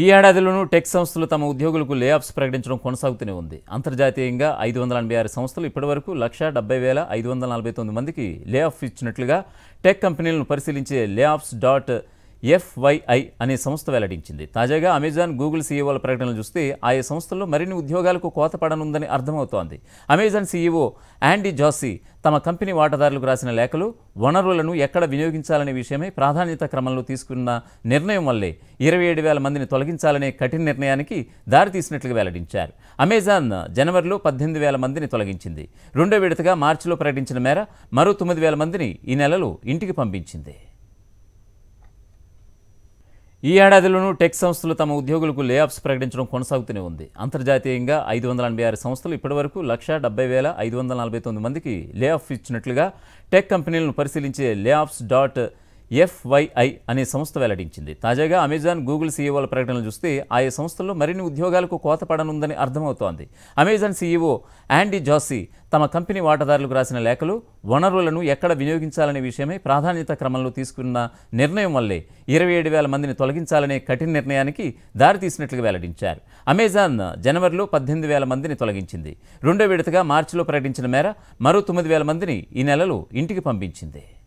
ఈ ఏడాదిలోనూ టెక్ సంస్థలు తమ ఉద్యోగులకు లేఆఫ్స్ ప్రకటించడం కొనసాగుతూనే ఉంది అంతర్జాతీయంగా ఐదు వందల ఎనభై ఆరు సంస్థలు ఇప్పటివరకు లక్ష డెబ్బై వేల ఐదు వందల నలభై తొమ్మిది మందికి లేఆఫ్ ఇచ్చినట్లుగా టెక్ కంపెనీలను పరిశీలించే లేఆఫ్స్ డాట్ ఎఫ్వైఐ అనే సంస్థ వెల్లడించింది తాజాగా అమెజాన్ గూగుల్ సీఈఓల ప్రకటనలు చూస్తే ఆయా సంస్థల్లో మరిన్ని ఉద్యోగాలకు కోత పడనుందని అర్థమవుతోంది అమెజాన్ సీఈఓ యాండీ జాసీ తమ కంపెనీ వాటాదారులకు రాసిన లేఖలు వనరులను ఎక్కడ వినియోగించాలనే విషయమై ప్రాధాన్యత క్రమంలో తీసుకున్న నిర్ణయం వల్లే ఇరవై ఏడు వేల మందిని తొలగించాలనే కఠిన నిర్ణయానికి దారితీసినట్లుగా వెల్లడించారు అమెజాన్ జనవరిలో పద్దెనిమిది వేల మందిని తొలగించింది రెండో విడతగా మార్చిలో ప్రకటించిన మేర మరో తొమ్మిది వేల మందిని ఈ నెలలో ఇంటికి పంపించింది ఈ ఏడాదిలోనూ టెక్ సంస్థలు తమ ఉద్యోగులకు లేఆఫ్స్ ప్రకటించడం కొనసాగుతూనే ఉంది అంతర్జాతీయంగా ఐదు వందల ఎనభై ఆరు సంస్థలు ఇప్పటివరకు లక్ష డెబ్బై వేల ఐదు వందల నలభై తొమ్మిది మందికి లేఆఫ్ ఇచ్చినట్లుగా టెక్ కంపెనీలను పరిశీలించే లేఆఫ్స్ డాట్ ఎఫ్వైఐ అనే సంస్థ వెల్లడించింది తాజాగా అమెజాన్ గూగుల్ సీఈఓల ప్రకటనలు చూస్తే ఆయా సంస్థల్లో మరిన్ని ఉద్యోగాలకు కోత పడనుందని అర్థమవుతోంది అమెజాన్ సీఈఓ యాండీ జాసీ తమ కంపెనీ వాటాదారులకు రాసిన లేఖలు వనరులను ఎక్కడ వినియోగించాలనే విషయమై ప్రాధాన్యత క్రమంలో తీసుకున్న నిర్ణయం వల్లే ఇరవై ఏడు వేల మందిని తొలగించాలనే కఠిన నిర్ణయానికి దారితీసినట్లుగా వెల్లడించారు అమెజాన్ జనవరిలో పద్దెనిమిది వేల మందిని తొలగించింది రెండో విడతగా మార్చిలో ప్రకటించిన మేర మరో తొమ్మిది వేల మందిని ఈ నెలలో ఇంటికి పంపించింది